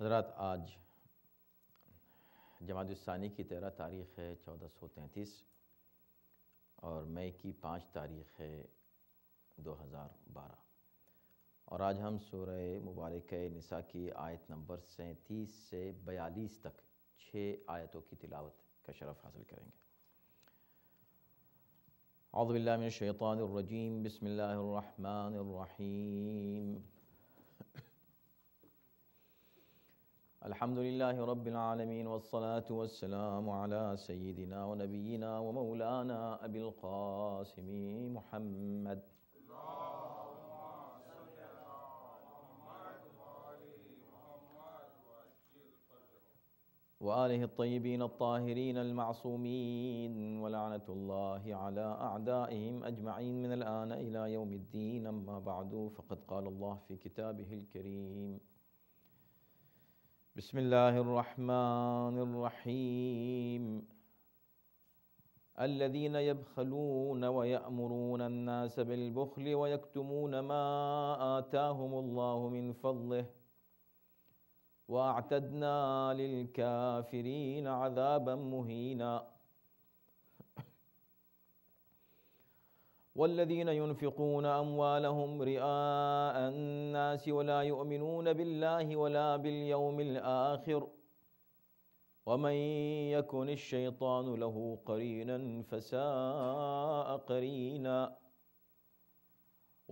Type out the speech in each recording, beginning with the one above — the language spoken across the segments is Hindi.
हजरात आज जमातुसानी की तेरह तारीख़ है चौदह सौ तैंतीस और मई की पाँच तारीख़ है दो हज़ार बारह और आज हम सूरह मुबारक निसा की आयत नंबर सैंतीस से बयालीस तक छः आयतों की तिलावत का शरफ़ हासिल करेंगे अज़बिल्लाशैतरजीम बसमिल्लर الحمد لله رب العالمين والصلاة والسلام على سيدنا ونبينا ومولانا أبي القاسم محمد وآله الطيبين الطاهرين المعصومين ولعنة الله على أعدائهم أجمعين من الآن إلى يوم الدين أما بعد فقد قال الله في كتابه الكريم بسم الله الرحمن الرحيم الذين يبخلون ويأمرون الناس بالبخل ويكتمون ما آتاهم الله من فضله وأعتدنا للكافرين عذابا مهينا والذين ينفقون أموالهم رئاء الناس ولا يؤمنون بالله ولا باليوم الآخر ومن يكن الشيطان له قرينا فساء قرينا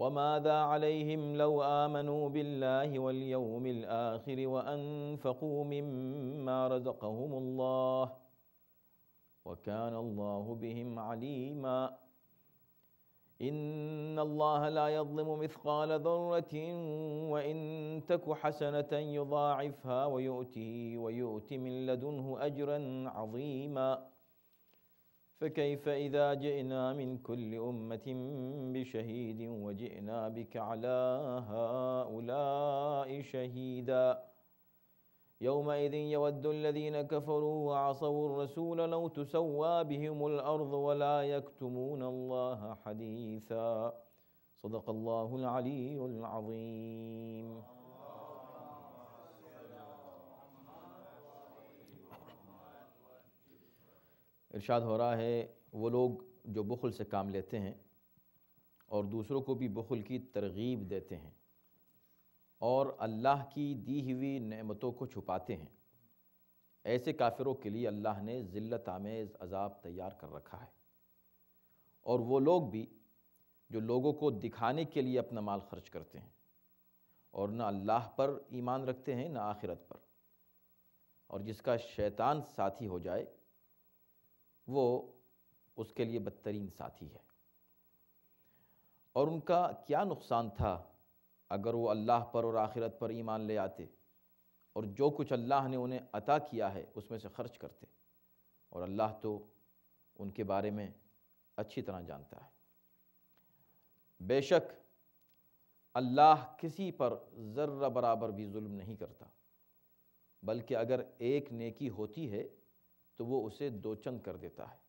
وماذا عليهم لو آمنوا بالله واليوم الآخر وأنفقوا مما رزقهم الله وكان الله بهم عليماً إن الله لا يظلم مثقال ذرة وإن تك حسنة يضاعفها ويؤتي ويؤتي من لدنه أجرا عظيما فكيف إذا جئنا من كل أمة بشهيد وجئنا بك على هؤلاء شهيداً يومئذ يود الذين كفروا وعصوا الرسول لو تسوى بهم الأرض ولا يكتمون الله حديثا صدق الله العلي العظيم इरशाद हो रहा है वो लोग जो बुखल से काम लेते हैं और दूसरों को भी बुखल की तरगीब देते हैं और अल्लाह की दी हुई नेमतों को छुपाते हैं ऐसे काफिरों के लिए अल्लाह ने ज़िल्लत आमेज़ अजाब तैयार कर रखा है और वो लोग भी जो लोगों को दिखाने के लिए अपना माल खर्च करते हैं और ना अल्लाह पर ईमान रखते हैं ना आखिरत पर और जिसका शैतान साथी हो जाए वो उसके लिए बदतरीन साथी है और उनका क्या नुकसान था अगर वो अल्लाह पर और आखिरत पर ईमान ले आते और जो कुछ अल्लाह ने उन्हें अता किया है उसमें से खर्च करते और अल्लाह तो उनके बारे में अच्छी तरह जानता है बेशक अल्लाह किसी पर ज़र्रा बराबर भी जुल्म नहीं करता बल्कि अगर एक नेकी होती है तो वो उसे दो चंद कर देता है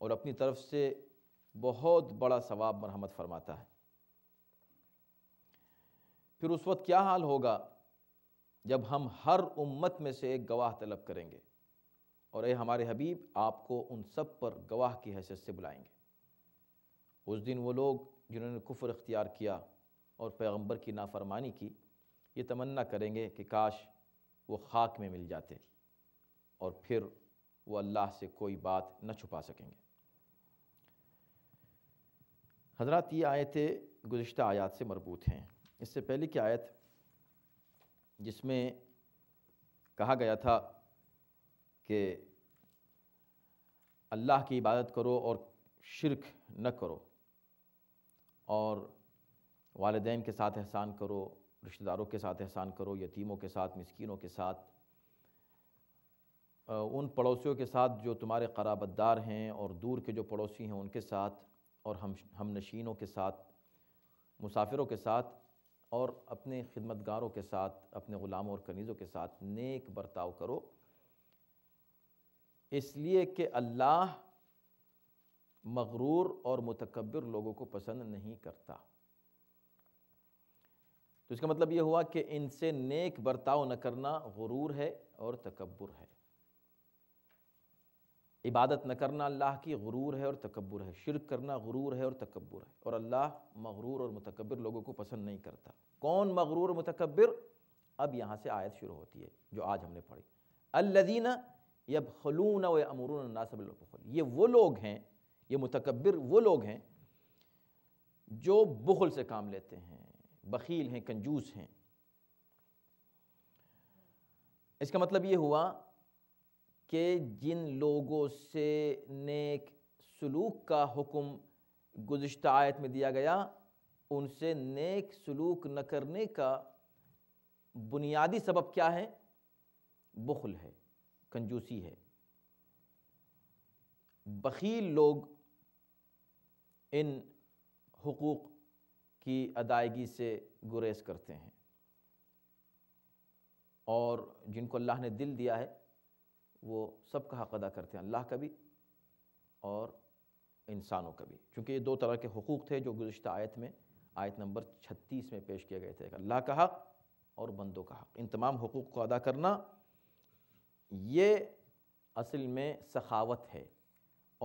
और अपनी तरफ से बहुत बड़ा सवाब मरहमत फरमाता है फिर उस वक्त क्या हाल होगा जब हम हर उम्मत में से एक गवाह तलब करेंगे और ए हमारे हबीब आपको उन सब पर गवाह की हैसियत से बुलाएंगे उस दिन वो लोग जिन्होंने कुफर अख्तियार किया और पैगंबर की नाफरमानी की ये तमन्ना करेंगे कि काश वो खाक में मिल जाते और फिर वो अल्लाह से कोई बात न छुपा सकेंगे हजरत ये आयतें गुज्त आयात से मरबूत हैं इससे पहले की आयत जिसमें कहा गया था कि अल्लाह की इबादत करो और शिरक न करो और वालदेन के साथ एहसान करो रिश्तेदारों के साथ एहसान करो यतीमों के साथ मिसकिनों के साथ उन पड़ोसियों के साथ जो तुम्हारे कराबतदार हैं और दूर के जो पड़ोसी हैं उनके साथ और हम हम नशीनों के साथ मुसाफिरों के साथ और अपने खिदमतगारों के साथ अपने ग़ुलामों और कनीज़ों के साथ नेक बर्ताव करो इसलिए कि अल्लाह मगरूर और मुतकबर लोगों को पसंद नहीं करता तो इसका मतलब ये हुआ कि इनसे नेक बर्ताव न करना गुरूर है और तकबर है इबादत न करना अल्लाह की गुरूर है और तकबर है शिरक करना गुरूर है और तकबर है और अल्लाह मगरूर और मतकबर लोगों को पसंद नहीं करता कौन मगरूर मतकबर अब यहाँ से आयत शुरू होती है जो आज हमने पढ़ी अल्लदीना यब खलून व अमरून नासबल ये वो लोग हैं ये मतकबर वो लोग हैं जो बुखल से काम लेते हैं बखील हैं कंजूस हैं इसका मतलब ये हुआ कि जिन लोगों से नेक सलूक का हुक्म गुज्त आयत में दिया गया उनसे नेक सलूक न करने का बुनियादी सबब क्या है बखल है कंजूसी है बखील लोग इन हकूक़ की अदायगी से गुरेज करते हैं और जिनको अल्लाह ने दिल दिया है वो सब का हक अदा करते हैं अल्लाह का भी और इंसानों का भी क्योंकि ये दो तरह के हकूक़ थे जो गुज्त आयत में आयत नंबर छत्तीस में पेश किए गए थे अल्लाह का हक़ और बंदों का हक़ इन तमाम हकूक़ को अदा करना ये असल में सखावत है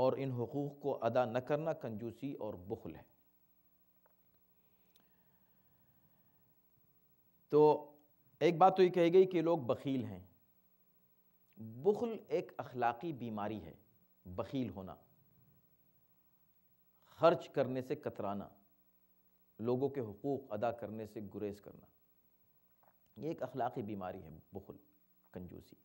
और इन हकूक़ को अदा न करना कंजूसी और बखल है तो एक बात तो ये कही गई कि लोग बकील हैं बुखल एक अखलाकी बीमारी है बखील होना खर्च करने से कतराना लोगों के हकूक़ अदा करने से गुरेज करना ये एक अखलाकी बीमारी है बुखल कंजूसी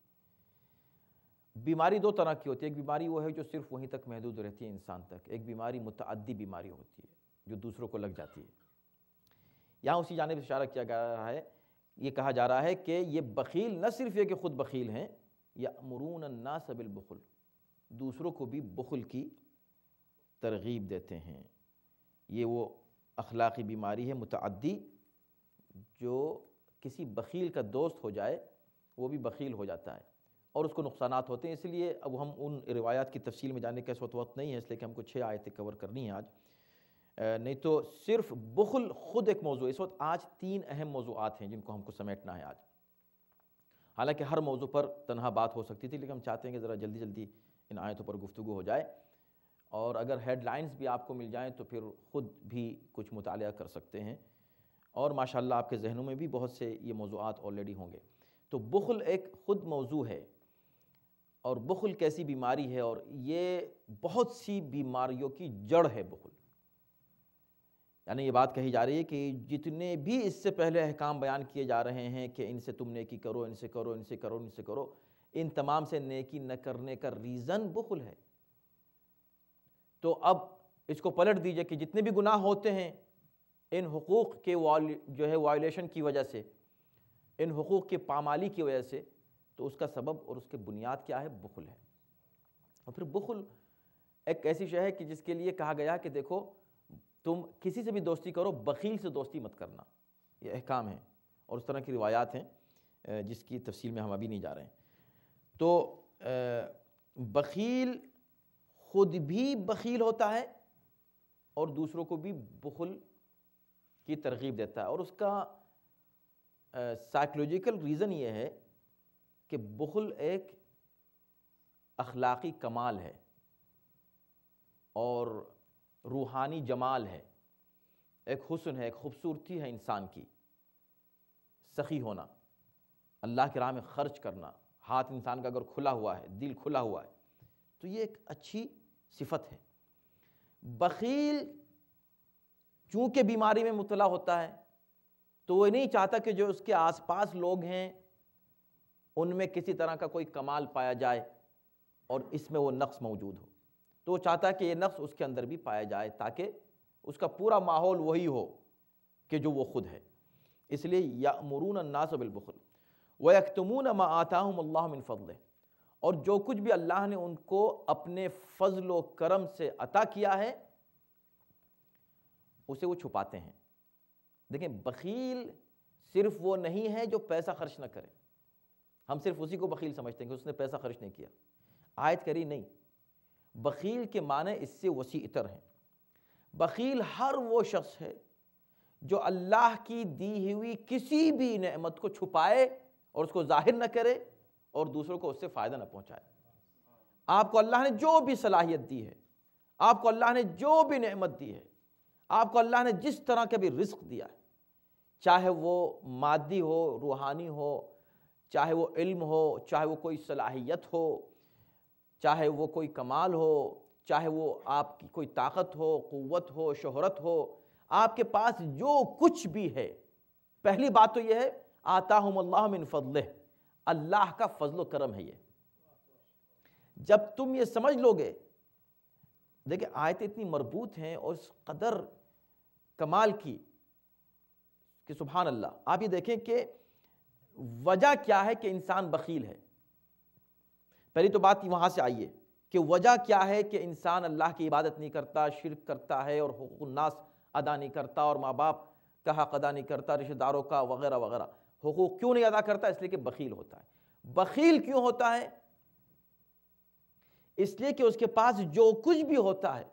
बीमारी दो तरह की होती है एक बीमारी वो है जो सिर्फ वहीं तक महदूद रहती है इंसान तक एक बीमारी मुतदी बीमारी होती है जो दूसरों को लग जाती है यहाँ उसी जानब इशारा किया जा रहा है ये कहा जा रहा है कि ये बखील न सिर्फ ये कि ख़ुद बखील हैं या मरून नासबिल बखुल दूसरों को भी बखुल की तरगीब देते हैं ये वो अखलाक़ी बीमारी है मुतदी जो किसी बखील का दोस्त हो जाए वो भी बखील हो जाता है और उसको नुकसान होते हैं इसलिए अब हम उन रिवायात की तफसील में जाने का इस वक्त वक्त नहीं है इसलिए कि हमको छः आयतें कवर करनी है आज नहीं तो सिर्फ बुखल ख़ुद एक मौजू इस वक्त आज तीन अहम मौजूद हैं जिनको हमको समेटना है आज हालांकि हर मौजू पर तनहा बात हो सकती थी लेकिन हम चाहते हैं कि ज़रा जल्दी जल्दी इन आयतों पर गुफ्तु हो जाए और अगर हेडलाइंस भी आपको मिल जाएँ तो फिर ख़ुद भी कुछ मुताल कर सकते हैं और माशाल्लाह आपके जहनों में भी बहुत से ये मौजूद ऑलरेडी होंगे तो बुखल एक ख़ुद मौजू है और बुखल कैसी बीमारी है और ये बहुत सी बीमारियों की जड़ है बुखल यानी ये बात कही जा रही है कि जितने भी इससे पहले अहकाम बयान किए जा रहे हैं कि इनसे तुम नेकी करो इनसे करो इनसे करो इनसे करो इन तमाम से नेकी न करने का रीज़न बुखल है तो अब इसको पलट दीजिए कि जितने भी गुनाह होते हैं इन हकूक़ के जो है वायलेशन की वजह से इन हकूक़ की पामाली की वजह से तो उसका सबब और उसके बुनियाद क्या है बुखल है और फिर बुखल एक ऐसी शह है कि जिसके लिए कहा गया कि देखो तुम किसी से भी दोस्ती करो बकील से दोस्ती मत करना ये अहकाम है और उस तरह की रिवायात हैं जिसकी तफसील में हम अभी नहीं जा रहे हैं तो बकील ख़ुद भी बकील होता है और दूसरों को भी बखुल की तरगीब देता है और उसका साइकोलॉजिकल रीज़न ये है कि बखुल एक अखलाक़ी कमाल है और रूहानी जमाल है एक हुसन है एक खूबसूरती है इंसान की सखी होना अल्लाह के राह में ख़र्च करना हाथ इंसान का अगर खुला हुआ है दिल खुला हुआ है तो ये एक अच्छी सिफत है बखील चूँकि बीमारी में मुतला होता है तो वो नहीं चाहता कि जो उसके आसपास लोग हैं उनमें किसी तरह का कोई कमाल पाया जाए और इसमें वो नक्स मौजूद हो तो वो चाहता है कि ये नफ्स उसके अंदर भी पाया जाए ताकि उसका पूरा माहौल वही हो कि जो वो खुद है इसलिए या मरून नास बिलबुखल व यकतमून मा आता मिन फ़ल और जो कुछ भी अल्लाह ने उनको अपने फ़जल व करम से अता किया है उसे वो छुपाते हैं देखें बखील सिर्फ वो नहीं है जो पैसा खर्च ना करे हम सिर्फ उसी को बखील समझते हैं कि उसने पैसा खर्च नहीं किया आयत करी नहीं बकील के माने इससे वसी इतर हैं बकील हर वो शख्स है जो अल्लाह की दी हुई किसी भी नेमत को छुपाए और उसको जाहिर न करे और दूसरों को उससे फ़ायदा न पहुँचाए आपको अल्लाह ने जो भी सलाहियत दी है आपको अल्लाह ने जो भी नेमत दी है आपको अल्लाह ने जिस तरह का भी रिस्क दिया है चाहे वो मादी हो रूहानी हो चाहे वो इल्म हो चाहे वो कोई सलाहियत हो चाहे वो कोई कमाल हो चाहे वो आपकी कोई ताकत हो क़वत हो शहरत हो आपके पास जो कुछ भी है पहली बात तो यह है आता अल्लाह मिन फजल अल्लाह का फजल करम है ये जब तुम ये समझ लोगे देखिए आयतें इतनी मरबूत हैं और इस कदर कमाल की कि सुबहान अल्लाह आप ये देखें कि वजह क्या है कि इंसान बकील है पहली तो बात वहाँ से आई है कि वजह क्या है कि इंसान अल्लाह की इबादत नहीं करता शिरक करता है और हकूक़नास अदा नहीं करता और माँ बाप का हक अदा नहीं करता रिश्तेदारों का वगैरह वगैरह हकूक़ क्यों नहीं अदा करता इसलिए कि बखील होता है बखील क्यों होता है इसलिए कि उसके पास जो कुछ भी होता है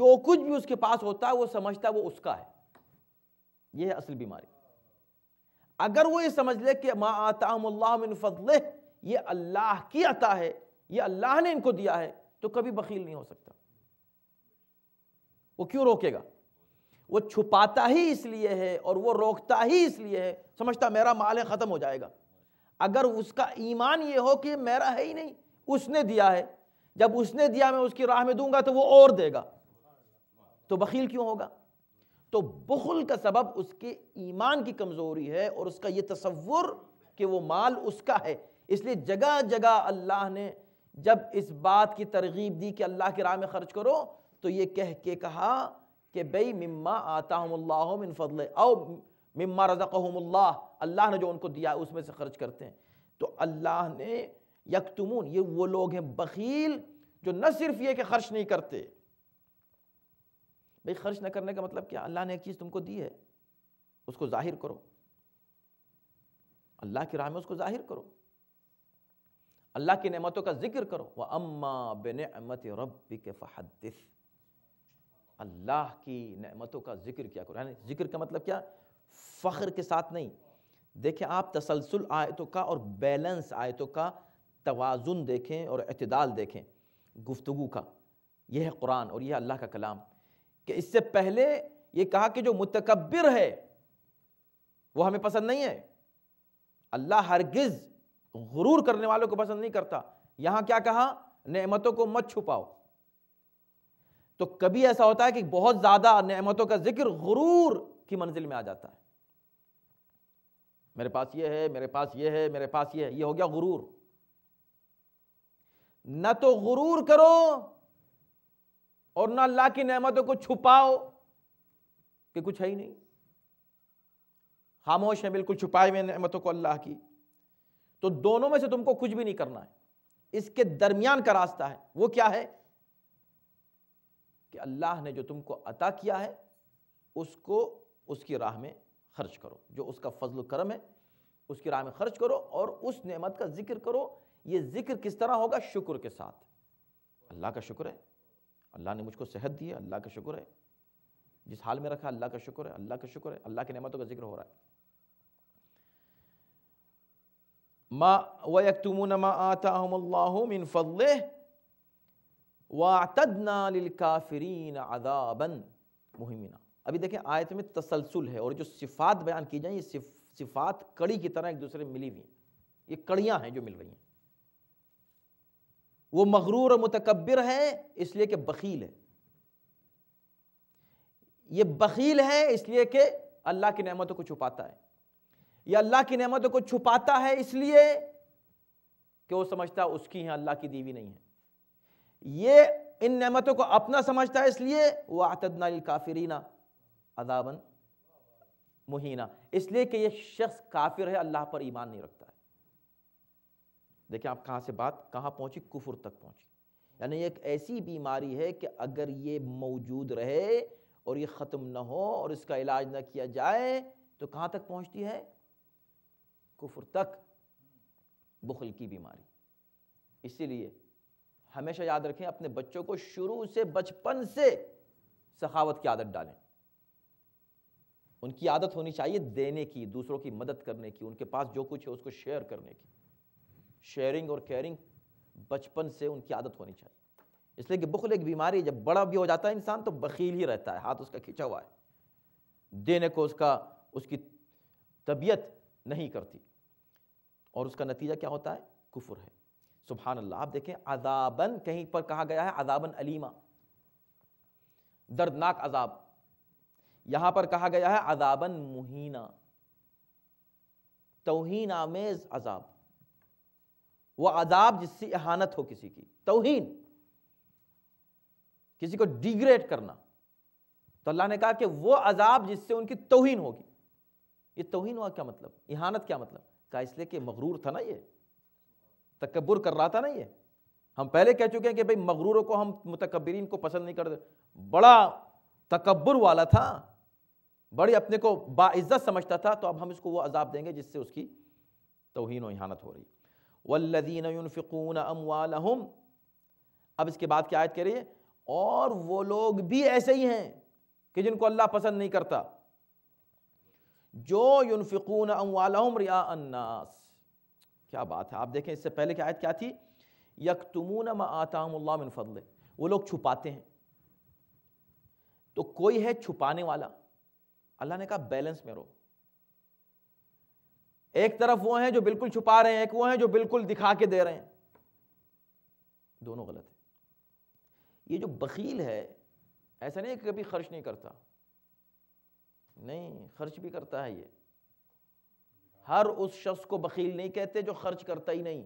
जो कुछ भी उसके पास होता है वो समझता है वो उसका है यह है असल बीमारी अगर वो ये समझ ले कि माँ आता मिन ये अल्लाह की अता है ये अल्लाह ने इनको दिया है तो कभी बकील नहीं हो सकता वो क्यों रोकेगा वो छुपाता ही इसलिए है और वो रोकता ही इसलिए है समझता मेरा माल है ख़त्म हो जाएगा अगर उसका ईमान ये हो कि मेरा है ही नहीं उसने दिया है जब उसने दिया मैं उसकी राह में दूंगा तो वो और देगा तो बखील क्यों होगा तो बुखल का सबब उसके ईमान की कमज़ोरी है और उसका ये तस्वुर कि वो माल उसका है इसलिए जगह जगह अल्लाह ने जब इस बात की तरगीब दी कि अल्लाह के राह में खर्च करो तो ये कह के कहा कि भाई मम्मा आता मिन फजल आओ मम्मा रज़क़हमुल्लाह अल्लाह ने जो उनको दिया उसमें से खर्च करते हैं तो अल्लाह ने यकतमून ये वो लोग हैं बकील जो न सिर्फ ये कि खर्च नहीं करते भाई खर्च न करने का मतलब क्या अल्लाह ने एक चीज़ तुमको दी है उसको जाहिर करो अल्लाह की राह में उसको जाहिर करो अल्लाह की नेमतों का जिक्र करो वह अम्मा बेनमत रब के फ़हदिस अल्लाह की नेमतों का जिक्र क्या करो यानी जिक्र का मतलब क्या फ़ख्र के साथ नहीं देखें आप तसलसल आयतों का और बैलेंस आयतों का तोज़ुन देखें और अतदाल देखें गुफ्तु का यह है कुरान और यह अल्लाह का कलाम कि इससे पहले ये कहा कि जो मतकबर है वह हमें पसंद नहीं है अल्लाह हरगिज़ गुरूर करने वालों को पसंद नहीं करता यहां क्या कहा नेमतों को मत छुपाओ तो कभी ऐसा होता है कि बहुत ज्यादा नेमतों का जिक्र गुरूर की मंजिल में आ जाता है मेरे पास ये है मेरे पास ये है मेरे पास ये है ये हो गया गुरूर ना तो गुरूर करो और ना अल्लाह की नेमतों को छुपाओ कि कुछ है ही नहीं खामोश है बिल्कुल छुपाए हुए नेमतों को अल्लाह की तो दोनों में से तुमको कुछ भी नहीं करना है इसके दरमियान का रास्ता है वो क्या है कि अल्लाह ने जो तुमको अता किया है उसको उसकी राह में खर्च करो जो उसका फजल करम है उसकी राह में खर्च करो और उस नेमत का जिक्र करो ये जिक्र किस तरह होगा शुक्र के साथ अल्लाह का शुक्र है अल्लाह ने मुझको सेहत दी है अल्लाह का शुक्र है जिस हाल में रखा अल्लाह का शुक्र है अल्लाह का शुक्र है अल्लाह की नेमतों का जिक्र हो रहा है अभी देखें आयत में तसलसल है और जो सिफ़ात बयान की जाए ये सिफ़ात कड़ी की तरह एक दूसरे मिली हुई ये कड़ियाँ हैं जो मिल रही हैं वो मगरूर और मुतकबिर है इसलिए कि बकील है ये बकील है इसलिए कि अल्लाह की नमतों को छुपाता है या अल्लाह की नेमतों को छुपाता है इसलिए कि वो समझता उसकी है अल्लाह की दीवी नहीं है ये इन नेमतों को अपना समझता है इसलिए वह आतदना काफिरीना अदाबन मुहिना इसलिए कि ये शख्स काफिर है अल्लाह पर ईमान नहीं रखता है देखिए आप कहाँ से बात कहाँ पहुँची कुफुर तक पहुँची यानी एक ऐसी बीमारी है कि अगर ये मौजूद रहे और ये ख़त्म ना हो और इसका इलाज ना किया जाए तो कहाँ तक पहुँचती है कुफर तक बुखल की बीमारी इसीलिए हमेशा याद रखें अपने बच्चों को शुरू से बचपन से सखावत की आदत डालें उनकी आदत होनी चाहिए देने की दूसरों की मदद करने की उनके पास जो कुछ है उसको शेयर करने की शेयरिंग और केयरिंग बचपन से उनकी आदत होनी चाहिए इसलिए कि बुखल एक बीमारी जब बड़ा भी हो जाता है इंसान तो बखील ही रहता है हाथ उसका खींचा हुआ है देने को उसका उसकी तबीयत नहीं करती और उसका नतीजा क्या होता है कुफर है सुबहान अल्लाह आप देखें अजाबन कहीं पर कहा गया है अजाबन अलीमा दर्दनाक अजाब यहां पर कहा गया है अजाबन मुहीना तोहन आमेज अजाब वह अजाब जिससे अहानत हो किसी की तोहन किसी को डिग्रेड करना तो अल्लाह ने कहा कि वो अजाब जिससे उनकी तोहन होगी ये तोहिन हुआ क्या मतलब इहानत क्या मतलब का इसलिए कि मगरूर था ना ये तकबर कर रहा था ना ये हम पहले कह चुके हैं कि भाई मगरूरों को हम मुतकबरीन को पसंद नहीं करते बड़ा तकबर वाला था बड़ी अपने को बाज़्ज़त समझता था तो अब हम इसको वो अजाब देंगे जिससे उसकी तोहन वहानत हो रही वल्लदीनफ़िकून अमवाल अब इसके बाद क्या आयत कह रही है और वो लोग भी ऐसे ही हैं कि जिनको अल्लाह पसंद नहीं करता जो युनफिकून अमवालम रिया अन्नास क्या बात है आप देखें इससे पहले की आयत क्या थी यकतमून मतामल्ला फजल वो लोग छुपाते हैं तो कोई है छुपाने वाला अल्लाह ने कहा बैलेंस में रहो एक तरफ वो हैं जो बिल्कुल छुपा रहे हैं एक वो हैं जो बिल्कुल दिखा के दे रहे हैं दोनों गलत है ये जो बखील है ऐसा नहीं कि कभी खर्च नहीं करता नहीं खर्च भी करता है ये हर उस शख्स को बकील नहीं कहते जो खर्च करता ही नहीं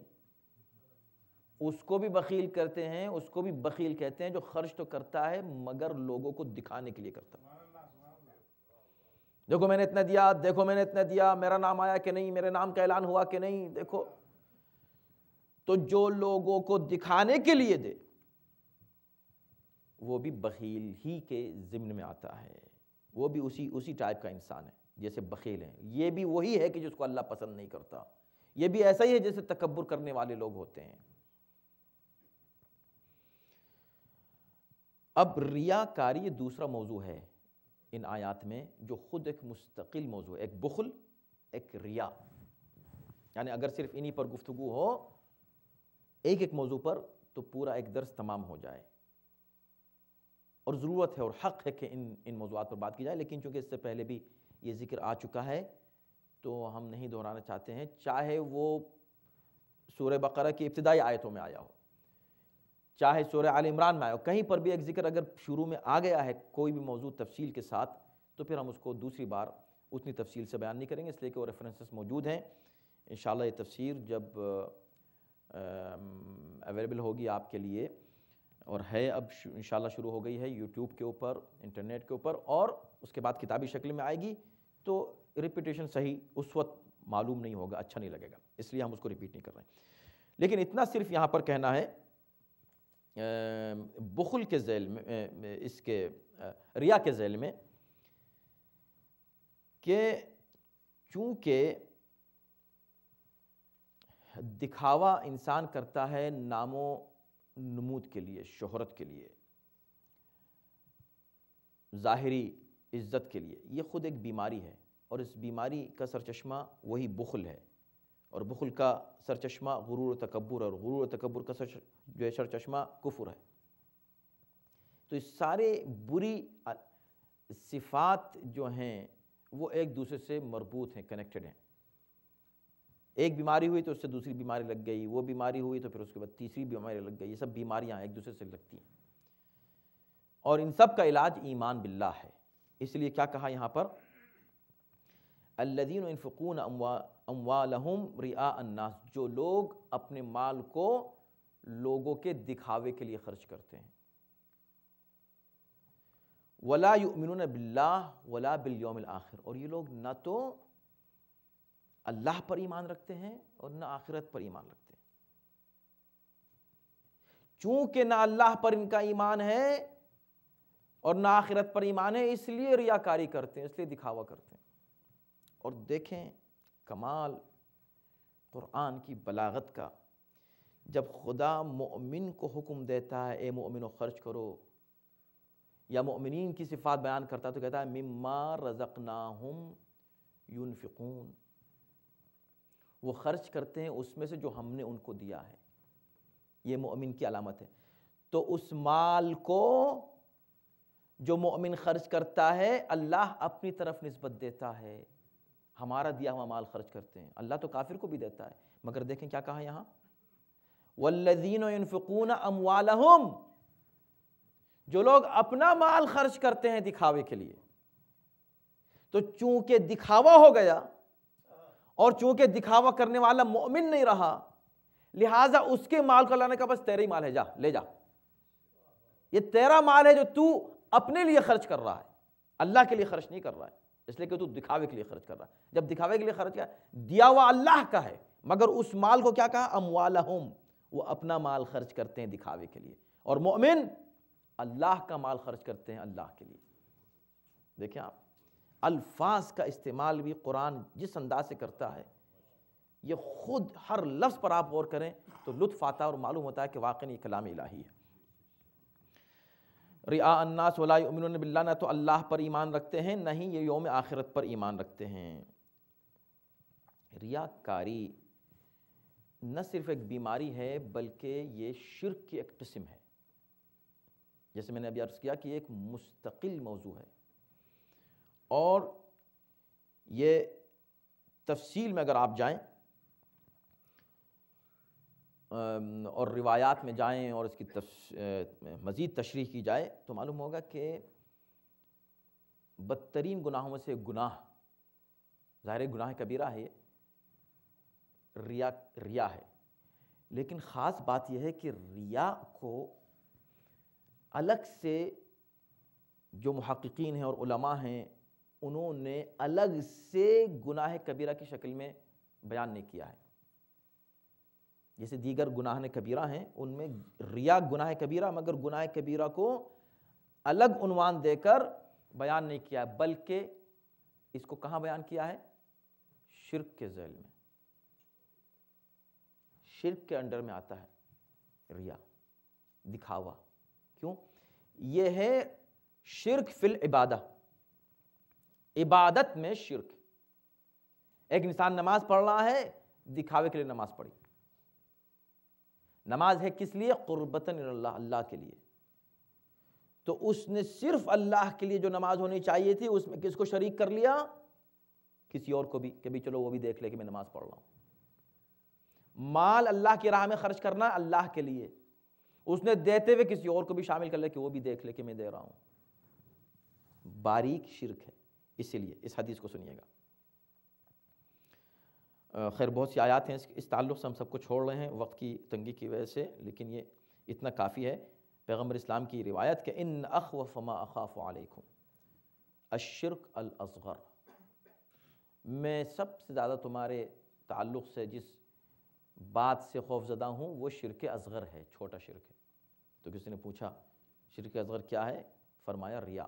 उसको भी बकील करते हैं उसको भी बकील कहते हैं जो खर्च तो करता है मगर लोगों को दिखाने के लिए करता है देखो मैंने इतना दिया देखो मैंने इतना दिया मेरा नाम आया कि नहीं मेरे नाम का ऐलान हुआ कि नहीं देखो तो जो लोगों को दिखाने के लिए दे वो भी बकील ही के जिम्न में आता है वो भी उसी उसी टाइप का इंसान है जैसे बकील है ये भी वही है कि जिसको अल्लाह पसंद नहीं करता ये भी ऐसा ही है जैसे तकबर करने वाले लोग होते हैं अब रियाकारी ये दूसरा मौजू है इन आयात में जो खुद एक मुस्तकिल मौजू है एक बुखल एक रिया यानी अगर सिर्फ इन्हीं पर गुफ्तु हो एक एक मौजू पर तो पूरा एक दर्स तमाम हो जाए और ज़रूरत है और हक़ है कि इन इन मौजूद पर बात की जाए लेकिन चूँकि इससे पहले भी ये ज़िक्र आ चुका है तो हम नहीं दोहराना चाहते हैं चाहे वो सूर बकर की इब्तदाई आयतों में आया हो चाहे सूर आल इमरान में आया हो कहीं पर भी एक ज़िक्र अगर शुरू में आ गया है कोई भी मौजूद तफसील के साथ तो फिर हम उसको दूसरी बार उतनी तफसील से बयान नहीं करेंगे इसलिए कि वो रेफरेंसेस मौजूद हैं इन ये तफसीर जब अवेलेबल होगी आपके लिए और है अब शाला शुरू हो गई है यूट्यूब के ऊपर इंटरनेट के ऊपर और उसके बाद किताबी शक्ल में आएगी तो रिपीटेशन सही उस वक्त मालूम नहीं होगा अच्छा नहीं लगेगा इसलिए हम उसको रिपीट नहीं कर रहे हैं लेकिन इतना सिर्फ यहाँ पर कहना है बखुल के जैल में इसके रिया के झेल में के चूँकि दिखावा इंसान करता है नामों नमूद के लिए शोहरत के लिए ज़ाहरी इज़्ज़त के लिए ये ख़ुद एक बीमारी है और इस बीमारी का सरचश्मा वही बुखल है और बुखल का सरचश्मा गुरूर तकबर और गुरूर तकबर का सर जो है सरचश्मा कुफुर है तो इस सारे बुरी सिफ़ात जो हैं वो एक दूसरे से मरबूत हैं कनेक्टेड हैं एक बीमारी हुई तो उससे दूसरी बीमारी लग गई वो बीमारी हुई तो फिर उसके बाद तीसरी बीमारी लग गई ये सब बीमारियाँ एक दूसरे से लगती हैं और इन सब का इलाज ईमान बिल्ला है इसलिए क्या कहा यहाँ पर अल्लादीन इनफकून अम्वालहम रिया अन्नास जो लोग अपने माल को लोगों के दिखावे के लिए खर्च करते हैं वला बिल्ला वला बिल्योम आखिर और ये लोग ना तो अल्लाह पर ईमान रखते हैं और ना आखिरत पर ईमान रखते हैं चूंकि ना अल्लाह पर इनका ईमान है और ना आखिरत पर ईमान है इसलिए रियाकारी करते हैं इसलिए दिखावा करते हैं और देखें कमाल कुरान की बलागत का जब खुदा मोमिन को हुक्म देता है ए मोमिन खर्च करो या मोमिन की सिफात बयान करता है तो कहता है मिम्मा रज़क नाहम वो खर्च करते हैं उसमें से जो हमने उनको दिया है ये मोमिन की अलामत है तो उस माल को जो मोमिन खर्च करता है अल्लाह अपनी तरफ नस्बत देता है हमारा दिया हुआ माल खर्च करते हैं अल्लाह तो काफिर को भी देता है मगर देखें क्या कहा यहां वल्लिनफकून अम वाल जो लोग अपना माल खर्च करते हैं दिखावे के लिए तो चूंकि दिखावा हो गया और चूंकि दिखावा करने वाला मोमिन नहीं रहा लिहाजा उसके माल को लाने का बस तेरा ही माल है जा ले जा ये तेरा माल है जो तू अपने लिए खर्च कर रहा है अल्लाह के लिए खर्च नहीं कर रहा है इसलिए कि तू दिखावे के लिए खर्च कर रहा है जब दिखावे के लिए खर्च किया दिया हुआ अल्लाह का है मगर उस माल को क्या कहा हम वो अपना माल खर्च करते हैं दिखावे के लिए और मोमिन अल्लाह का माल खर्च करते हैं अल्लाह के लिए देखिए आप अल्फाज का इस्तेमाल भी कुरान जिस अंदाज से करता है ये खुद हर लफ्ज़ पर आप गौर करें तो लुत्फ़ आता और मालूम होता है कि वाकई कलाम इलाही है रिया अन्नास वलामिन बिल्ला ना तो अल्लाह पर ईमान रखते हैं ना ही ये योम आखिरत पर ईमान रखते हैं रियाकारी न सिर्फ एक बीमारी है बल्कि ये शिरक की एक किस्म है जैसे मैंने अभी अर्ज़ किया कि एक मुस्तकिल मौजू है और ये तफसील में अगर आप जाएं और रिवायात में जाएं और इसकी तश, मज़ीद तशरी की जाए तो मालूम होगा कि बदतरीन गुनाहों में से गुनाह ज़ाहिर गुनाह कबीरा है रिया रिया है लेकिन ख़ास बात यह है कि रिया को अलग से जो महक्कीन हैं और उलमा हैं उन्होंने अलग से गुनाह कबीरा की शक्ल में बयान नहीं किया है जैसे दीगर गुनाह कबीरा हैं उनमें रिया गुनाह कबीरा मगर गुनाह कबीरा को अलग उनवान देकर बयान नहीं किया बल्कि इसको कहाँ बयान किया है शिरक के जैल में शिरक के अंडर में आता है रिया दिखावा क्यों यह है शिरक फिल इबादा इबादत में शिरक एक इंसान नमाज पढ़ रहा है दिखावे के लिए नमाज पढ़ी नमाज है किस लिए अल्लाह अल्लाह के लिए तो उसने सिर्फ अल्लाह के लिए जो नमाज होनी चाहिए थी उसमें किसको शरीक कर लिया किसी और को भी कभी चलो वो भी देख ले कि मैं नमाज पढ़ रहा हूं माल अल्लाह की राह में खर्च करना अल्लाह के लिए उसने देते हुए किसी और को भी शामिल कर ले कि वो भी देख ले कि मैं दे रहा हूं बारीक शिरक है इसीलिए इस हदीस को सुनिएगा खैर बहुत सी आयात हैं इस, ताल्लुक से हम सबको छोड़ रहे हैं वक्त की तंगी की वजह से लेकिन ये इतना काफ़ी है पैगम्बर इस्लाम की रिवायत के इन अख व फमा अखाफ वालेकुम अशरक अलगर मैं सबसे ज़्यादा तुम्हारे ताल्लुक से जिस बात से खौफजदा हूँ वो शिरक असगर है छोटा शिरक है तो किसी ने पूछा शिरक असगर क्या है फरमाया रिया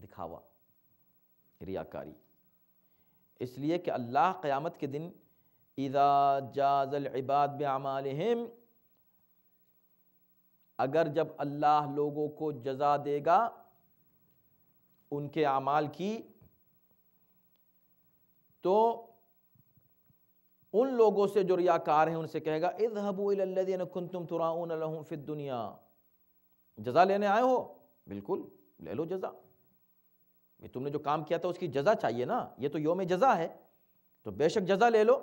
दिखावा रियाकारी इसलिए कि अल्लाह क़यामत के दिन इज़ा इबाद बमालहम अगर जब अल्लाह लोगों को जजा देगा उनके अमाल की तो उन लोगों से जो रियाकार हैं उनसे कहेगा इजहबून तुम तुराउन फिर दुनिया जजा लेने आए हो बिल्कुल ले लो जजा ये तुमने जो काम किया था उसकी जज़ा चाहिए ना ये तो योम जज़ा है तो बेशक जज़ा ले लो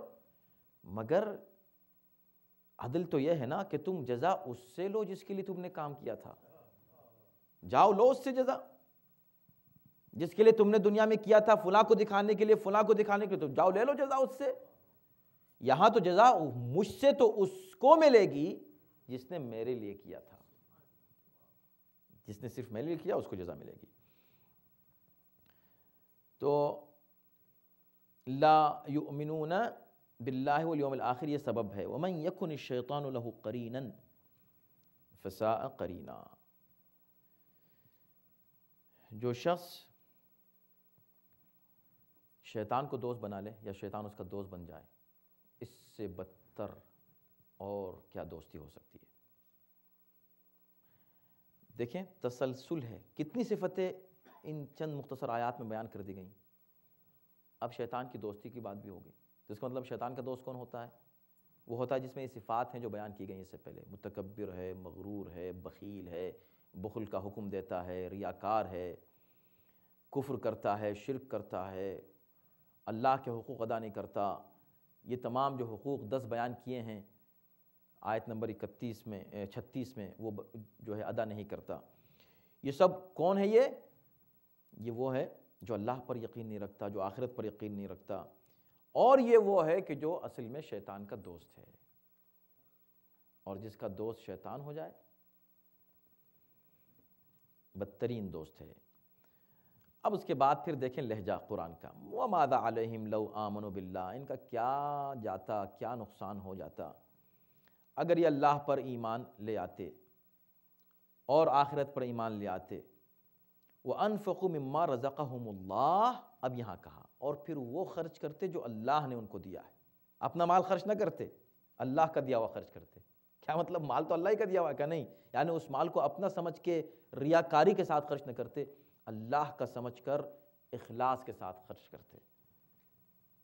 मगर अदल तो यह है ना कि तुम जज़ा उससे लो जिसके लिए तुमने काम किया था जाओ लो उससे जज़ा जिसके लिए तुमने दुनिया में किया था फुला को दिखाने के लिए फुला को दिखाने के लिए तो जाओ ले लो जज़ा उससे यहां तो जज़ा मुझसे तो उसको मिलेगी जिसने मेरे लिए किया था जिसने सिर्फ मेरे लिए किया उसको जज़ा मिलेगी तो ला बिल्लाम आखिर ये सबब है वमन यकुन शैतान करीन फसा करीना जो शख्स शैतान को दोस्त बना ले या शैतान उसका दोस्त बन जाए इससे बदतर और क्या दोस्ती हो सकती है देखें तसलसल है कितनी सिफतें इन चंद मुख्तसर आयात में बयान कर दी गई अब शैतान की दोस्ती की बात भी होगी तो इसका मतलब शैतान का दोस्त कौन होता है वो होता है जिसमें ये सिफ़ात हैं जो बयान की गई इससे पहले मुतकबर है मगरूर है बखील है बखुल का हुक्म देता है रियाकार है कुफ्र करता है शिरक करता है अल्लाह के हकूक़ अदा नहीं करता ये तमाम जो हकूक़ दस बयान किए हैं आयत नंबर इकतीस में छत्तीस में वो जो है अदा नहीं करता ये सब कौन है ये ये वो है जो अल्लाह पर यकीन नहीं रखता जो आखिरत पर यकीन नहीं रखता और ये वो है कि जो असल में शैतान का दोस्त है और जिसका दोस्त शैतान हो जाए बदतरीन दोस्त है अब उसके बाद फिर देखें लहजा कुरान का मादा अलहिम लव आमन बिल्ला इनका क्या जाता क्या नुकसान हो जाता अगर ये अल्लाह पर ईमान ले आते और आखिरत पर ईमान ले आते व अनफ़ु मम्मा रज़ाकहमुल्लाह अब यहाँ कहा और फिर वो खर्च करते जो अल्लाह ने उनको दिया है अपना माल खर्च ना करते अल्लाह का दिया हुआ खर्च करते क्या मतलब माल तो अल्लाह ही का दिया हुआ क्या नहीं यानी उस माल को अपना समझ के रियाकारी के साथ खर्च न करते अल्लाह का समझ कर इखलास के साथ खर्च करते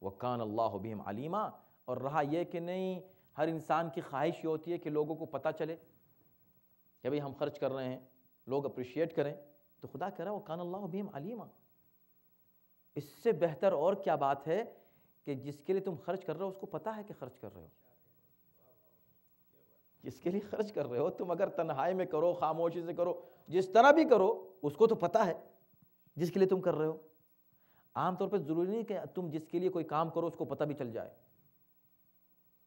वकान अल्लाह बीम आलिमा और रहा यह कि नहीं हर इंसान की ख्वाहिश ये होती है कि लोगों को पता चले कि भाई हम खर्च कर रहे हैं लोग अप्रिशिएट करें तो खुदा कह रहा वो कान अल्लाह भीम अलीमा इससे बेहतर और क्या बात है कि जिसके लिए तुम खर्च कर रहे हो उसको पता है कि खर्च कर रहे हो जिसके लिए खर्च कर रहे हो तुम अगर तन्हाई में करो खामोशी से करो जिस तरह भी करो उसको तो पता है जिसके लिए तुम कर रहे हो आमतौर पर ज़रूरी नहीं कि तुम जिसके लिए कोई काम करो उसको पता भी चल जाए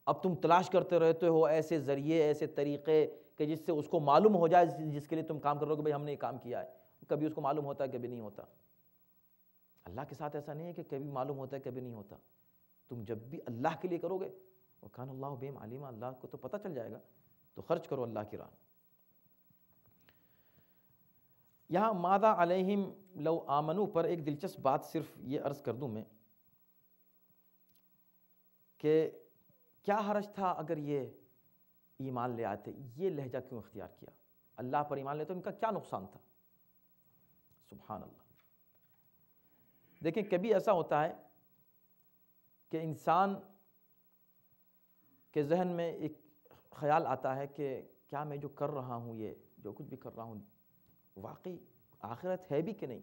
अब तुम तलाश करते रहते हो ऐसे ज़रिए ऐसे तरीक़े कि जिससे उसको मालूम हो जाए जिसके लिए तुम काम कर रहे हो कि भाई हमने ये काम किया है कभी उसको मालूम होता है कभी नहीं होता अल्लाह के साथ ऐसा नहीं है कि कभी मालूम होता है कभी नहीं होता तुम जब भी अल्लाह के लिए करोगे वह खान अल्लाह बेम आलिमा अल्लाह को तो पता चल जाएगा तो खर्च करो अल्लाह की राह यहाँ मादा अलहिम लव आमनु पर एक दिलचस्प बात सिर्फ ये अर्ज़ कर दूँ मैं कि क्या हर्ज था अगर ये ईमान ले आते ये लहजा क्यों इख्तियार किया अल्लाह पर ईमान लेते तो इनका क्या नुकसान था सुबहान अल्लाह देखें कभी ऐसा होता है कि इंसान के जहन में एक ख्याल आता है कि क्या मैं जो कर रहा हूँ ये जो कुछ भी कर रहा हूँ वाकई आखिरत है भी कि नहीं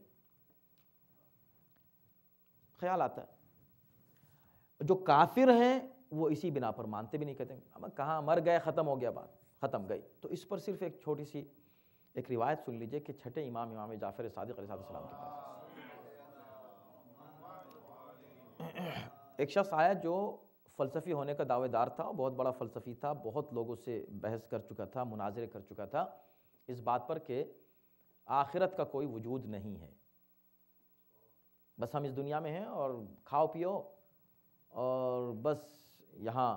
ख्याल आता है जो काफिर हैं वो इसी बिना पर मानते भी नहीं कहते हम कहाँ मर गए ख़त्म हो गया बात ख़त्म गई तो इस पर सिर्फ एक छोटी सी एक रिवायत सुन लीजिए कि छठे इमाम इमाम जाफर सादिक सलाम के पास एक शख्स आया जो फ़लसफ़ी होने का दावेदार था बहुत बड़ा फ़लसफ़ी था बहुत लोगों से बहस कर चुका था मुनाजरे कर चुका था इस बात पर कि आखिरत का कोई वजूद नहीं है बस हम इस दुनिया में हैं और खाओ पियो और बस यहाँ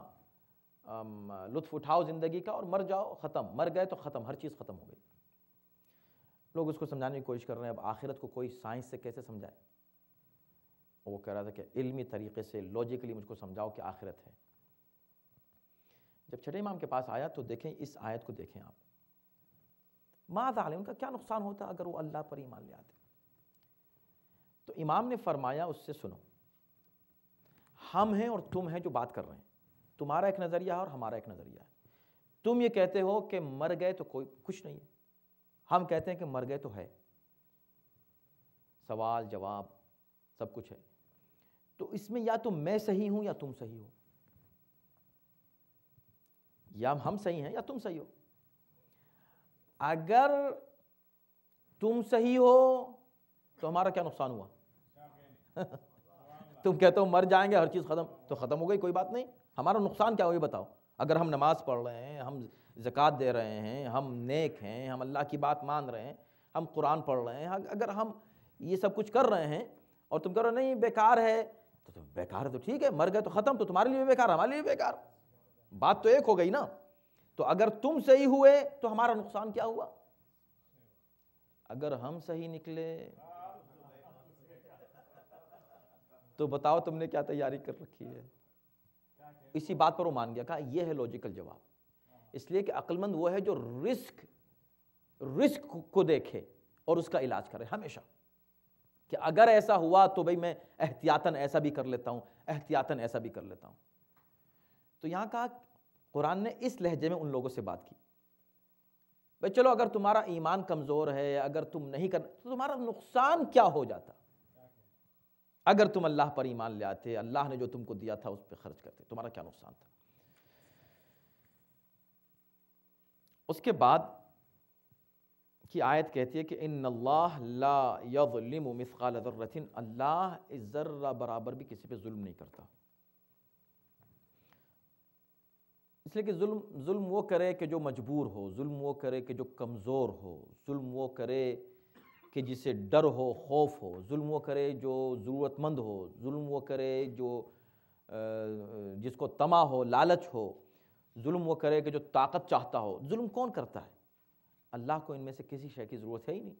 लुत्फ़ उठाओ ज़िंदगी का और मर जाओ ख़त्म मर गए तो ख़त्म हर चीज़ ख़त्म हो गई लोग उसको समझाने की कोशिश कर रहे हैं अब आखिरत को कोई साइंस से कैसे समझाए वो कह रहा था कि इल्मी तरीके से लॉजिकली मुझको समझाओ कि आखिरत है जब छठे इमाम के पास आया तो देखें इस आयत को देखें आप मात आलम उनका क्या नुकसान होता अगर वो अल्लाह पर ईमान ले आते तो इमाम ने फरमाया उससे सुनो हम हैं और तुम हैं जो बात कर रहे हैं तुम्हारा एक नज़रिया है और हमारा एक नज़रिया है तुम ये कहते हो कि मर गए तो कोई कुछ नहीं है हम कहते हैं कि मर गए तो है सवाल जवाब सब कुछ है तो इसमें या तो मैं सही हूं या तुम सही हो या हम सही हैं या तुम सही हो अगर तुम सही हो तो हमारा क्या नुकसान हुआ तुम कहते हो मर जाएंगे हर चीज़ ख़त्म तो ख़त्म हो गई कोई बात नहीं हमारा नुकसान क्या हो बताओ अगर हम नमाज़ पढ़ रहे हैं हम जक़ात दे रहे हैं हम नेक हैं हम अल्लाह की बात मान रहे हैं हम कुरान पढ़ रहे हैं अगर हम ये सब कुछ कर रहे हैं और तुम कह रहे हो नहीं बेकार है तो, तो बेकार तो ठीक है मर गए तो ख़त्म तो तुम्हारे लिए भी बेकार हमारे लिए बेकार बात तो एक हो गई ना तो अगर तुम सही हुए तो हमारा नुकसान क्या हुआ अगर हम सही निकले तो बताओ तुमने क्या तैयारी कर रखी है इसी बात पर वो मान गया कहा यह है लॉजिकल जवाब इसलिए कि अक्लमंद वो है जो रिस्क रिस्क को देखे और उसका इलाज करे हमेशा कि अगर ऐसा हुआ तो भाई मैं एहतियातन ऐसा भी कर लेता हूँ एहतियातन ऐसा भी कर लेता हूँ तो यहाँ कहा कुरान ने इस लहजे में उन लोगों से बात की भाई चलो अगर तुम्हारा ईमान कमज़ोर है अगर तुम नहीं कर तो तुम्हारा नुकसान क्या हो जाता अगर तुम अल्लाह पर ईमान ले आते अल्लाह ने जो तुमको दिया था उस पर खर्च करते तुम्हारा क्या नुकसान था उसके बाद की आयत कहती है कि इन अल्लाह ला यम मिसकाल अल्लाह इस ज़र्रा बराबर भी किसी पे जुल्म नहीं करता इसलिए कि जुल्म जुल्म वो करे कि जो मजबूर हो जुल्म वो करे कि जो कमज़ोर हो जुल्म वो करे कि जिसे डर हो खौफ हो जुल्म वो करे जो ज़रूरतमंद हो जुल्म वो करे जो जिसको तमा हो लालच हो जुल्म वो करे कि जो ताकत चाहता हो जुल्म कौन करता है अल्लाह को इनमें से किसी शय की ज़रूरत है ही नहीं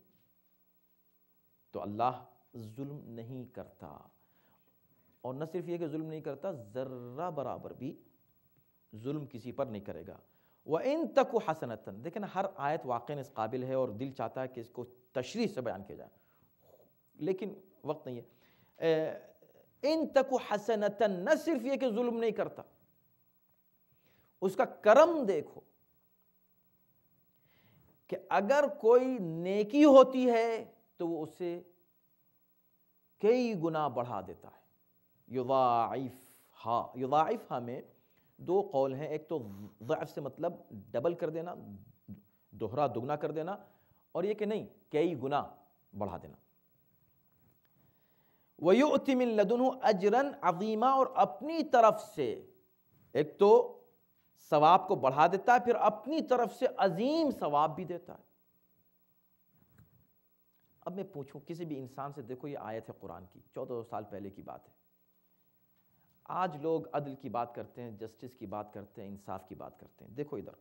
तो अल्लाह जुल्म नहीं करता और न सिर्फ ये कि जुल्म नहीं करता ज़र्रा बराबर भी जुल्म किसी पर नहीं करेगा वह इन तक हसनतन देखें हर आयत वाक़ इस काबिल है और दिल चाहता है कि इसको तशरी से बयान किया जाए लेकिन वक्त नहीं है इन तक हसनता न सिर्फ ये कि जुल्म नहीं करता उसका कर्म देखो कि अगर कोई नेकी होती है तो वो उसे कई गुना बढ़ा देता है युवाइफ हा युवाइफ हा में दो कौल हैं एक तो वैफ से मतलब डबल कर देना दोहरा दुगना कर देना और ये कि नहीं कई गुना बढ़ा देना वयुतिमिन लदन अजरन अवीमा और अपनी तरफ से एक तो सवाब को बढ़ा देता है फिर अपनी तरफ से अजीम सवाब भी देता है अब मैं पूछूं किसी भी इंसान से देखो ये आयत है कुरान की चौदह सौ साल पहले की बात है आज लोग अदल की बात करते हैं जस्टिस की बात करते हैं इंसाफ की बात करते हैं देखो इधर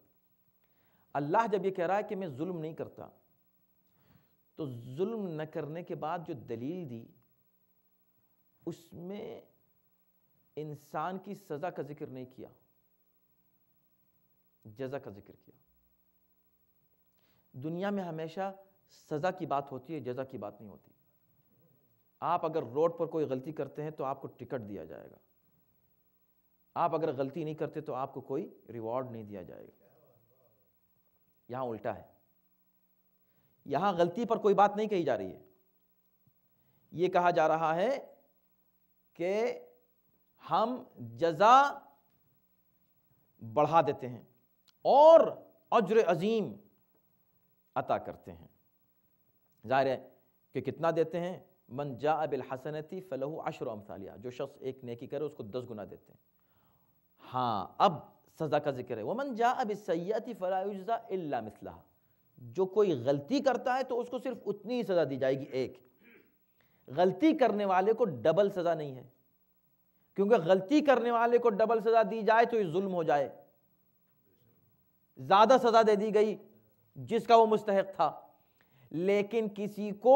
अल्लाह जब यह कह रहा है कि मैं जुल्म नहीं करता तो जुल्म न करने के बाद जो दलील दी उसमें इंसान की सज़ा का जिक्र नहीं किया जजा का जिक्र किया दुनिया में हमेशा सज़ा की बात होती है जजा की बात नहीं होती आप अगर रोड पर कोई गलती करते हैं तो आपको टिकट दिया जाएगा आप अगर गलती नहीं करते तो आपको कोई रिवॉर्ड नहीं दिया जाएगा यहां उल्टा है यहां गलती पर कोई बात नहीं कही जा रही है ये कहा जा रहा है कि हम जजा बढ़ा देते हैं और अजर अजीम अता करते हैं ज़ाहिर है कि कितना देते हैं मन जा अबिल हसनती फ़लहू अशर अमसालिया जो शख्स एक नेकी करे उसको दस गुना देते हैं हाँ अब सज़ा का जिक्र है मन जा अब सैती फ़लाजा अल्ला जो कोई गलती करता है तो उसको सिर्फ उतनी ही सज़ा दी जाएगी एक गलती करने वाले को डबल सज़ा नहीं है क्योंकि गलती करने वाले को डबल सज़ा दी जाए तो ये जुल्म हो जाए ज़्यादा सज़ा दे दी गई जिसका वो मुस्तक था लेकिन किसी को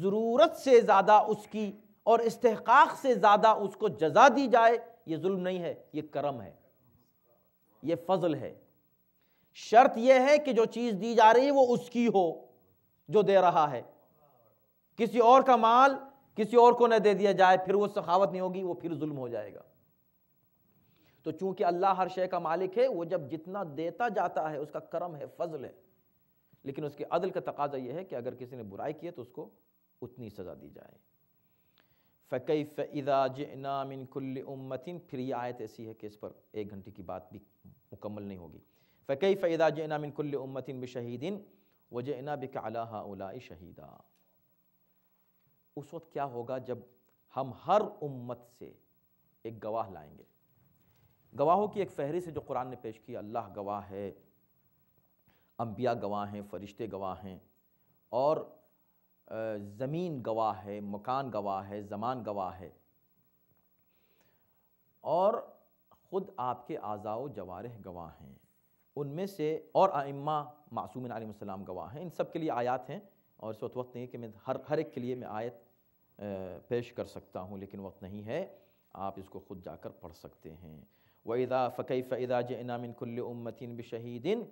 ज़रूरत से ज़्यादा उसकी और इस्तेहकाक से ज़्यादा उसको जजा दी जाए ये जुल्म नहीं है ये करम है ये फजल है शर्त यह है कि जो चीज़ दी जा रही है वो उसकी हो जो दे रहा है किसी और का माल किसी और को न दे दिया जाए फिर वो सखावत नहीं होगी वो फिर जुल्म हो जाएगा तो चूंकि अल्लाह हर शय का मालिक है वो जब जितना देता जाता है उसका करम है फजल है लेकिन उसके अदल का तकाजा यह है कि अगर किसी ने बुराई की है तो उसको उतनी सज़ा दी जाए फ़कई फ़ैदा ज मिन कुल्ल उम्मतिन फिर यह आयत ऐसी है कि इस पर एक घंटे की बात भी मुकम्मल नहीं होगी फ़कई फ़ैदा ज मिन कुल्ल उम्मतिन ब शहीदिन व इना बिक अला शहीदा उस वक्त क्या होगा जब हम हर उम्मत से एक गवाह लाएंगे गवाहों की एक फहरी है जो कुरान ने पेश की अल्लाह गवाह है अम्बिया गवाह हैं फरिश्ते गवाह हैं और ज़मीन गवाह है मकान गवाह है ज़मान गवाह है और ख़ुद आपके आज़ाओ जवारह गवाह हैं उनमें से और आइम्मा मासूम आलम गवाह हैं इन सब के लिए आयात हैं और इस वक्त वक्त नहीं है कि मैं हर हर एक के लिए मैं आयत पेश कर सकता हूँ लेकिन वक्त नहीं है आप इसको ख़ुद जाकर पढ़ सकते हैं वा फ़कई फ़ैदा जना मिन कुल्ल बशहीदिन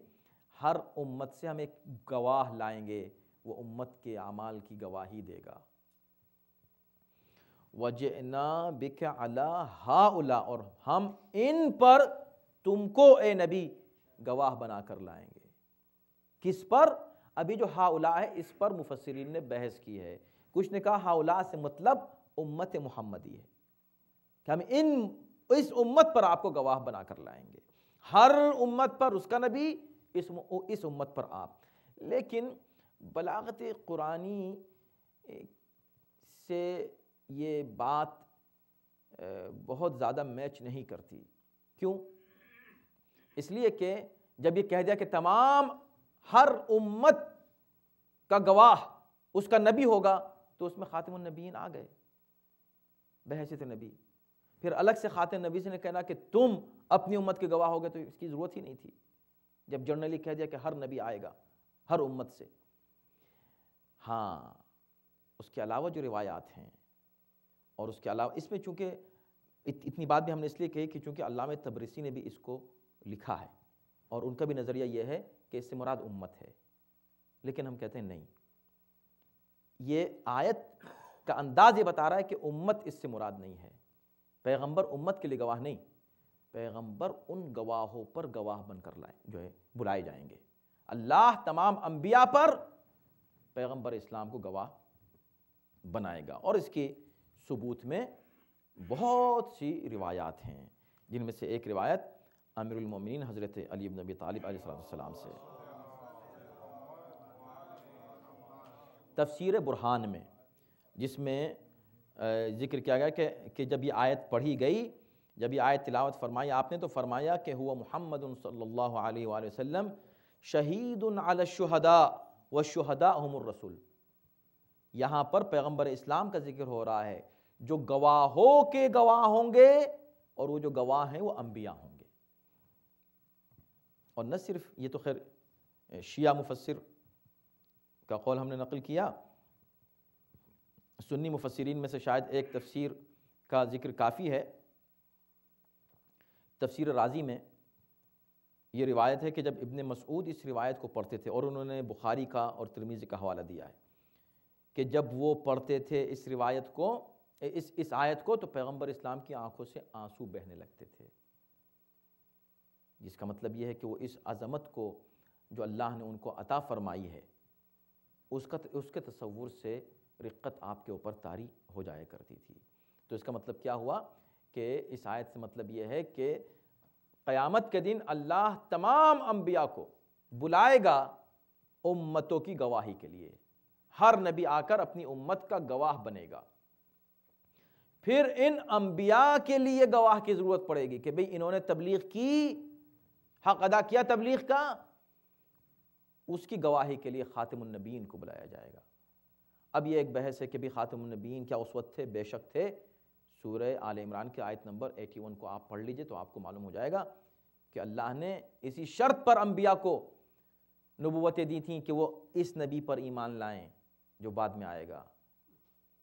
हर उम्मत से हम एक गवाह लाएंगे वो उम्मत के अमाल की गवाही देगा वजना बिक अला हा उला और हम इन पर तुमको ए नबी गवाह बना कर लाएंगे किस पर अभी जो हाउला है इस पर मुफसरीन ने बहस की है कुछ ने कहा हाउला से मतलब उम्मत मुहम्मदी है कि हम इन इस उम्मत पर आपको गवाह बनाकर लाएंगे हर उम्मत पर उसका नबी इस इस उम्मत पर आप लेकिन बलागत कुरानी से ये बात बहुत ज़्यादा मैच नहीं करती क्यों इसलिए कि जब ये कह दिया कि तमाम हर उम्मत का गवाह उसका नबी होगा तो उसमें ख़ातम नबीन आ गए बहसत नबी फिर अलग से खातिन नबी से ने कहना कि तुम अपनी उम्मत के गवाह हो गए तो इसकी ज़रूरत ही नहीं थी जब जर्नली कह दिया कि हर नबी आएगा हर उम्मत से हाँ उसके अलावा जो रिवायात हैं और उसके अलावा इसमें चूँकि इत, इतनी बात भी हमने इसलिए कही कि चूँकि अलाम तबरसी ने भी इसको लिखा है और उनका भी नज़रिया यह है कि इससे मुराद उम्मत है लेकिन हम कहते हैं नहीं ये आयत का अंदाज ये बता रहा है कि उम्मत इससे मुराद नहीं है पैगंबर उम्मत के लिए गवाह नहीं पैगंबर उन गवाहों पर गवाह बनकर लाए जो है बुलाए जाएंगे अल्लाह तमाम अंबिया पर पैगंबर इस्लाम को गवाह बनाएगा और इसके सबूत में बहुत सी रिवायात हैं जिनमें से एक रिवायत अमीरमिन हज़रत अली नबी तालब से तफसीर बुरहान में जिसमें जिक्र किया गया कि कि जब ये आयत पढ़ी गई जब ये आयत तिलावत फरमाई आपने तो फरमाया कि हुआ मोहम्मद वसल्लम शहीद अलशहदा व शहदा रसूल यहाँ पर पैगम्बर इस्लाम का जिक्र हो रहा है जो गवाहों के गवाह होंगे और वो जो गवाह हैं वो अम्बिया होंगे और न सिर्फ ये तो खैर शिया मुफसर का कौल हमने नकल किया सुन्नी मुफसरीन में से शायद एक तफसीर का जिक्र काफ़ी है तफसीर राजी में ये रिवायत है कि जब इबन मसूद इस रिवायत को पढ़ते थे और उन्होंने बुखारी का और तिरमीज़ी का हवाला दिया है कि जब वो पढ़ते थे इस रिवायत को इस इस आयत को तो पैगंबर इस्लाम की आंखों से आंसू बहने लगते थे जिसका मतलब ये है कि वो इस अज़मत को जो अल्लाह ने उनको अता फरमाई है उसका उसके तस्वुर से रिक्कत आपके ऊपर तारी हो जाया करती थी तो इसका मतलब क्या हुआ कि इस आयत से मतलब यह है कि क़यामत के दिन अल्लाह तमाम अम्बिया को बुलाएगा उम्मतों की गवाही के लिए हर नबी आकर अपनी उम्मत का गवाह बनेगा फिर इन अम्बिया के लिए गवाह की ज़रूरत पड़ेगी कि भाई इन्होंने तबलीग की हक अदा किया तबलीग का उसकी गवाही के लिए ख़ातमनबीन को बुलाया जाएगा अब ये एक बहस है कि भी नबीन क्या उस वक्त थे बेशक थे सूर्य आल इमरान की आयत नंबर 81 को आप पढ़ लीजिए तो आपको मालूम हो जाएगा कि अल्लाह ने इसी शर्त पर अम्बिया को नबूतें दी थी कि वो इस नबी पर ईमान लाएं जो बाद में आएगा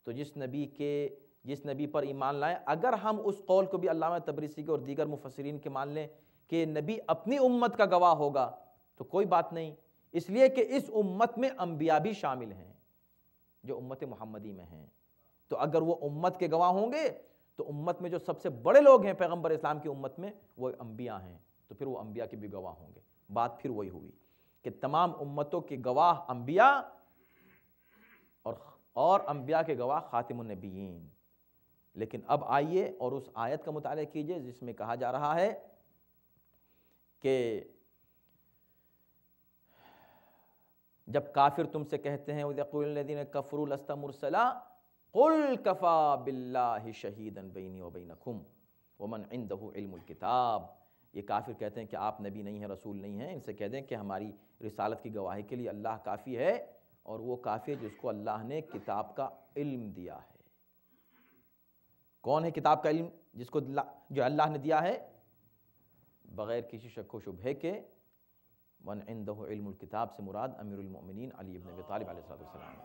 तो जिस नबी के जिस नबी पर ईमान लाएं अगर हम उस कौल को भी अल्लाह तबरीसी के और दीगर मुफसरीन के मान लें कि नबी अपनी उम्मत का गवाह होगा तो कोई बात नहीं इसलिए कि इस उम्मत में अम्बिया भी शामिल हैं जो उम्मत मोहम्मदी में हैं तो अगर वो उम्मत के गवाह होंगे तो उम्मत में जो सबसे बड़े लोग हैं पैगम्बर इस्लाम की उम्मत में वो अम्बिया हैं तो फिर वो अम्बिया के भी गवाह होंगे बात फिर वही हुई कि तमाम उम्मतों के गवाह अम्बिया और और अम्बिया के गवाह ख़ातिमनबीन लेकिन अब आइए और उस आयत का मुताल कीजिए जिसमें कहा जा रहा है कि जब काफिर तुमसे कहते हैं उदीन कफरुलस्ता मुरसला कुल कफ़ा बिल्ला शहीदन बैनी बैन खुम वमन इन किताब ये काफिर कहते हैं कि आप नबी नहीं हैं रसूल नहीं हैं इनसे कह दें कि हमारी रिसालत की गवाही के लिए अल्लाह काफ़ी है और वो काफ़ी है जिसको अल्लाह ने किताब का इल्म दिया है कौन है किताब का इल्म जिसको जो अल्लाह ने दिया है बग़ैर किसी शक व शुभ के वन इंदमिलकिताब से मुराद अमीरमिन अली इबन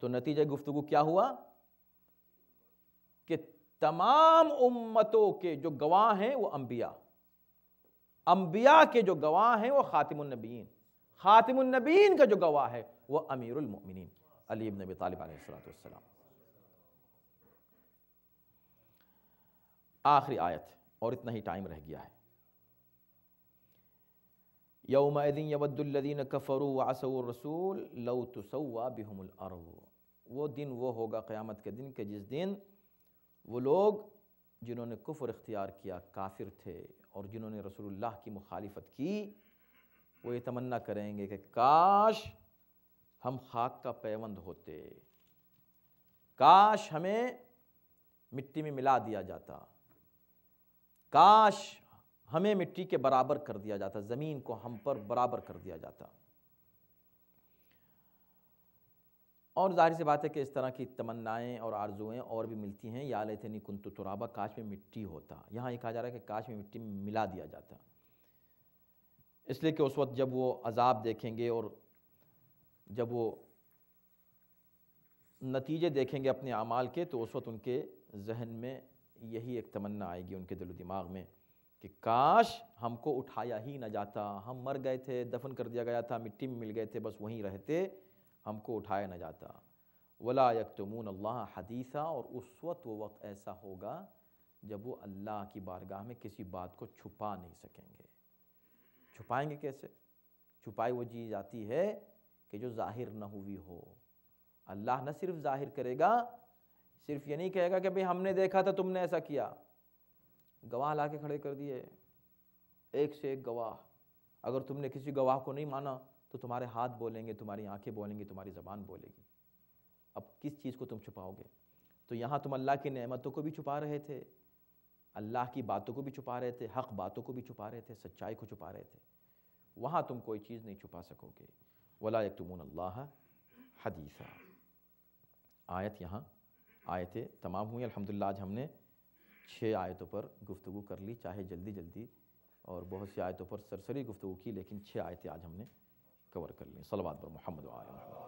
तो नतीजा गुफ्तु क्या हुआ कि तमाम उम्मतों के जो गवाह हैं वो अंबिया अंबिया के जो गवाह हैं वो ख़ातिमनबीन ख़ातिमनबीन का जो गवाह है वो अमीरमिन अली इबन तालब आखिरी आयत और इतना ही टाइम रह गया है यौमदिन यबद्दुल्लदीन कफ़रू लऊ लव बिहमल बिहमुल वो दिन वो होगा क़्यामत के दिन के जिस दिन वो लोग जिन्होंने कुफर इख्तियार किया काफिर थे और जिन्होंने रसूलुल्लाह की मुखालफत की वो ये तमन्ना करेंगे कि काश हम खाक का पैवंद होते काश हमें मिट्टी में मिला दिया जाता काश हमें मिट्टी के बराबर कर दिया जाता जमीन को हम पर बराबर कर दिया जाता और जाहिर सी बात है कि इस तरह की तमन्नाएं और आरजुएं और भी मिलती हैं या नहीं कुंतु तुराबा काश में मिट्टी होता यहाँ ये कहा जा रहा है कि काश में मिट्टी में मिला दिया जाता इसलिए कि उस वक्त जब वो अजाब देखेंगे और जब वो नतीजे देखेंगे अपने अमाल के तो उस वक्त उनके जहन में यही एक तमन्ना आएगी उनके दिलो दिमाग में कि काश हमको उठाया ही ना जाता हम मर गए थे दफन कर दिया गया था मिट्टी में मिल गए थे बस वहीं रहते हमको उठाया ना जाता वला यकतमून अल्लाह हदीसा और उस वक्त वो वक्त ऐसा होगा जब वो अल्लाह की बारगाह में किसी बात को छुपा नहीं सकेंगे छुपाएंगे कैसे छुपाई वो चीज़ आती है कि जो जाहिर न हुई हो अल्लाह न सिर्फ जाहिर करेगा सिर्फ ये नहीं कहेगा कि भाई हमने देखा था तुमने ऐसा किया गवाह ला के खड़े कर दिए एक से एक गवाह अगर तुमने किसी गवाह को नहीं माना तो तुम्हारे हाथ बोलेंगे तुम्हारी आंखें बोलेंगी तुम्हारी ज़बान बोलेगी अब किस चीज़ को तुम छुपाओगे तो यहाँ तुम अल्लाह की नेमतों को भी छुपा रहे थे अल्लाह की बातों को भी छुपा रहे थे हक़ बातों को भी छुपा रहे थे सच्चाई को छुपा रहे थे वहाँ तुम कोई चीज़ नहीं छुपा सकोगे वला यकतमून अल्लाह हदीसा आयत यहाँ आयतें तमाम हुई अल्हम्दुलिल्लाह आज हमने छः आयतों पर गुफ्तु कर ली चाहे जल्दी जल्दी और बहुत सी आयतों पर सरसरी गुफ्तु की लेकिन छः आयतें आज हमने कवर कर ली सलवाद पर मोहम्मद